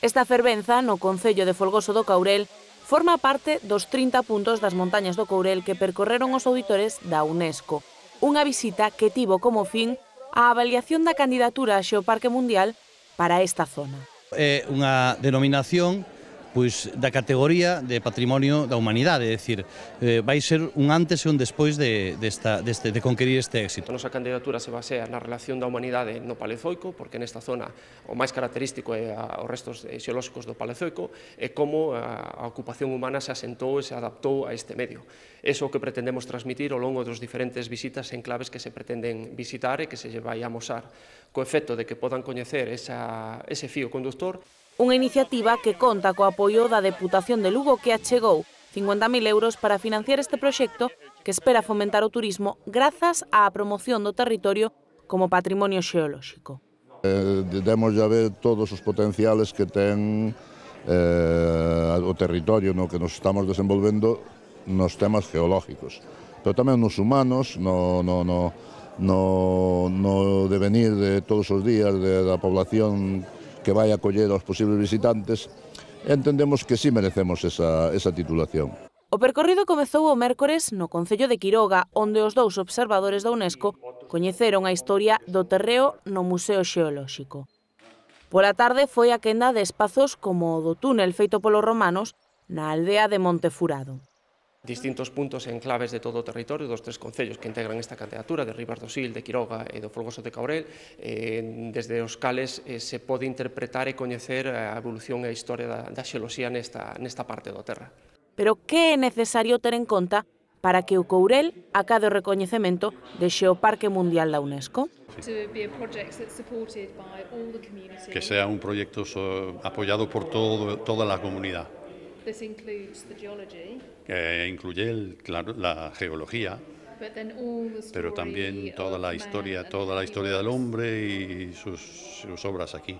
Esta fervenza no Concello de Folgoso do Caurel forma parte dos 30 puntos das montañas do Courel que percorreron os auditores da UNESCO. Unha visita que tivo como fin a avaliación da candidatura a Xeoparque Mundial para esta zona. É unha denominación pois da categoría de patrimonio da humanidade, é dicir, eh, vai ser un antes e un despois de, desta, de deste, de conquerir este éxito. A nosa candidatura se basea na relación da humanidade no Paleozoico, porque nesta zona o máis característico é a, os restos xeolóxicos do Paleozoico e como a, a ocupación humana se asentou e se adaptou a este medio. Eso que pretendemos transmitir ao longo dos diferentes visitas en claves que se pretenden visitar e que se vai a amosar co efecto de que podan coñecer esa, ese fío conductor unha iniciativa que conta co apoio da Deputación de Lugo que achegou 50.000 euros para financiar este proxecto que espera fomentar o turismo grazas á promoción do territorio como patrimonio xeolóxico. Eh, demos a ver todos os potenciales que ten eh, o territorio no que nos estamos desenvolvendo nos temas geológicos, pero tamén nos humanos, no, no, no, no, no devenir de todos os días de, da población que vai acoller aos posibles visitantes, entendemos que sí merecemos esa, esa titulación. O percorrido comezou o mércores no Concello de Quiroga, onde os dous observadores da UNESCO coñeceron a historia do terreo no Museo Xeolóxico. Pola tarde foi a quenda de espazos como o do túnel feito polos romanos na aldea de Montefurado distintos puntos en claves de todo o territorio dos tres concellos que integran esta candidatura de Ribas do Sil, de Quiroga e do Folgoso de Caurel eh, desde os cales eh, se pode interpretar e coñecer a evolución e a historia da, da xeoloxía nesta, nesta parte do terra. Pero que é necesario ter en conta para que o Courel acade o recoñecemento de Xeoparque Mundial da UNESCO. Que sea un proxecto apoiado por todo, toda a comunidade This includes the geology, que incluye el, la, la geología, but then all the story pero también toda of la man historia, and toda la historia del hombre y sus, sus obras aquí.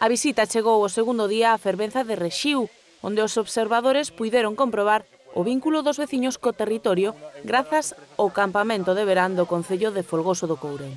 A visita chegou o segundo día á fervenza de Rexiu, onde os observadores puideron comprobar o vínculo dos veciños co territorio grazas ao campamento de verán do Concello de Folgoso do Courel.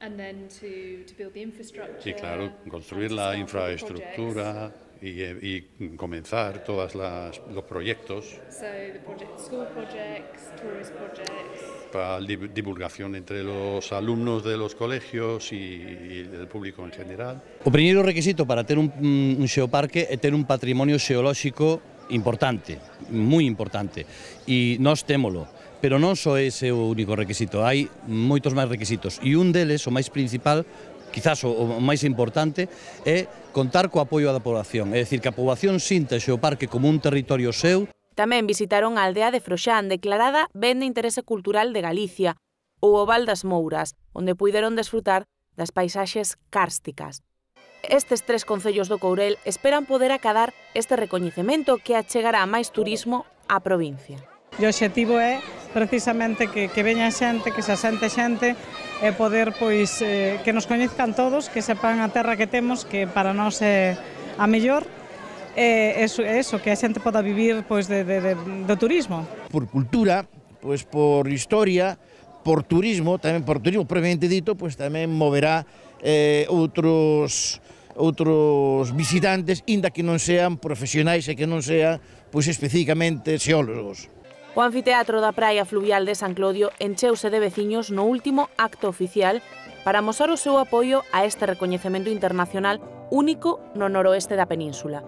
And then to, to build the infrastructure, claro, construir la and infraestructura, y, y comenzar todos los proyectos so project, school projects, tourist projects. para divulgación entre los alumnos de los colegios y, y el público en general. O primeiro requisito para ter un, un xeoparque é ter un patrimonio xeolóxico importante, moi importante, e nós témolo pero non só ese o único requisito, hai moitos máis requisitos, e un deles, o máis principal, quizás o, o máis importante, é contar co apoio da poboación, é dicir, que a poboación xe o parque como un territorio seu. Tamén visitaron a aldea de Froxán, declarada Ben de Interese Cultural de Galicia, ou o Val das Mouras, onde puideron desfrutar das paisaxes cársticas. Estes tres concellos do Courel esperan poder acadar este recoñecemento que achegará máis turismo á provincia. O obxectivo é precisamente que, que veña xente, que se asente xente e poder pois eh, que nos coñezcan todos, que sepan a terra que temos, que para nós é a mellor e eso, eso que a xente poda vivir pois de, de, de, do turismo. Por cultura, pois por historia, por turismo, tamén por turismo previamente dito, pois tamén moverá eh, outros outros visitantes, inda que non sean profesionais e que non sean pois especificamente xeólogos. O anfiteatro da Praia Fluvial de San Clodio encheuse de veciños no último acto oficial para mostrar o seu apoio a este recoñecemento internacional único no noroeste da península.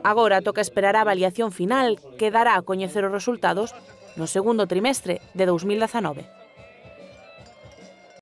Agora toca esperar a avaliación final que dará a coñecer os resultados no segundo trimestre de 2019.